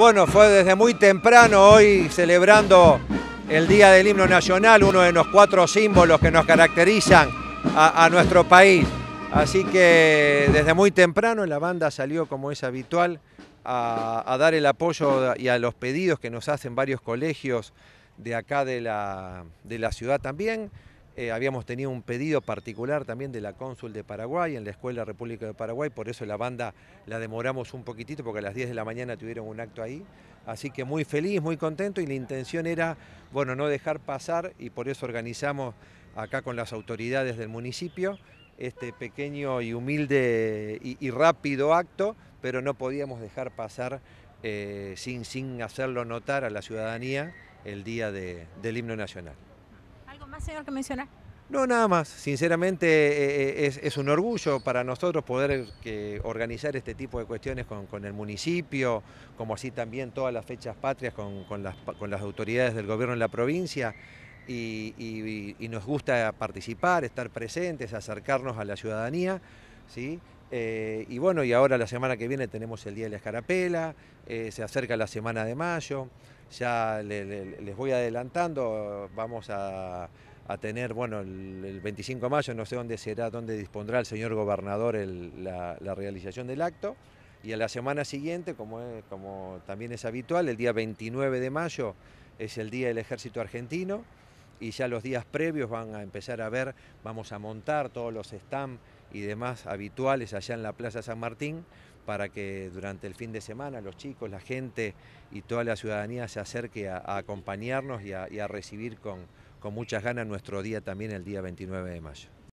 Bueno, fue desde muy temprano hoy celebrando el Día del Himno Nacional, uno de los cuatro símbolos que nos caracterizan a, nuestro país. Así que desde muy temprano la banda salió como es habitual a, dar el apoyo y a los pedidos que nos hacen varios colegios de acá de la, de la ciudad también. Eh, habíamos tenido un pedido particular también de la cónsul de Paraguay en la Escuela República de Paraguay, por eso la banda la demoramos un poquitito, porque a las 10 de la mañana tuvieron un acto ahí. Así que muy feliz, muy contento y la intención era, bueno, no dejar pasar y por eso organizamos acá con las autoridades del municipio este pequeño y humilde y, rápido acto, pero no podíamos dejar pasar eh, sin, sin hacerlo notar a la ciudadanía el día del himno nacional señor, que mencionar? No, nada más. Sinceramente eh, eh, es, un orgullo para nosotros poder organizar este tipo de cuestiones con, el municipio, como así también todas las fechas patrias con, las, autoridades del gobierno en la provincia. Y, nos gusta participar, estar presentes, acercarnos a la ciudadanía. ¿sí? Eh, y bueno, y ahora la semana que viene tenemos el Día de la Escarapela, se acerca la semana de mayo. Ya les voy adelantando, vamos a a tener, bueno, el, 25 de mayo, no sé dónde será, dónde dispondrá el señor gobernador la, realización del acto. Y a la semana siguiente, como, como también es habitual, el día 29 de mayo es el Día del Ejército Argentino y ya los días previos van a empezar a ver, vamos a montar todos los stands y demás habituales allá en la Plaza San Martín para que durante el fin de semana los chicos, la gente y toda la ciudadanía se acerque a, acompañarnos y a recibir con, con muchas ganas nuestro día también el día 29 de mayo.